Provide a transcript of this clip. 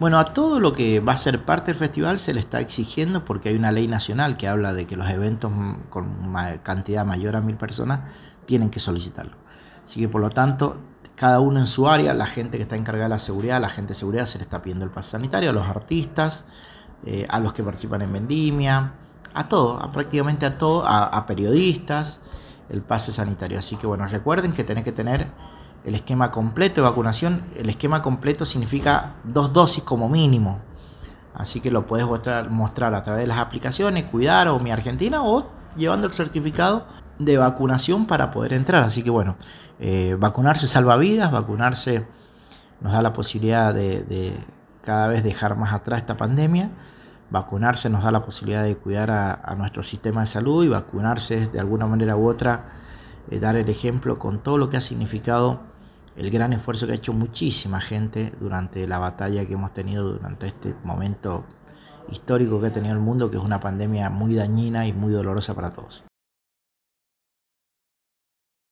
Bueno, a todo lo que va a ser parte del festival se le está exigiendo porque hay una ley nacional que habla de que los eventos con cantidad mayor a mil personas tienen que solicitarlo. Así que por lo tanto, cada uno en su área, la gente que está encargada de la seguridad, la gente de seguridad se le está pidiendo el pase sanitario, a los artistas, eh, a los que participan en vendimia, a todo, a prácticamente a todo, a, a periodistas, el pase sanitario. Así que bueno, recuerden que tenés que tener el esquema completo de vacunación. El esquema completo significa dos dosis como mínimo. Así que lo puedes mostrar, a través de las aplicaciones, Cuidar o Mi Argentina o llevando el certificado de vacunación para poder entrar. Así que bueno, eh, vacunarse salva vidas, vacunarse nos da la posibilidad de, cada vez dejar más atrás esta pandemia. Vacunarse nos da la posibilidad de cuidar a, nuestro sistema de salud y vacunarse de alguna manera u otra, eh, dar el ejemplo con todo lo que ha significado el gran esfuerzo que ha hecho muchísima gente durante la batalla que hemos tenido durante este momento histórico que ha tenido el mundo, que es una pandemia muy dañina y muy dolorosa para todos.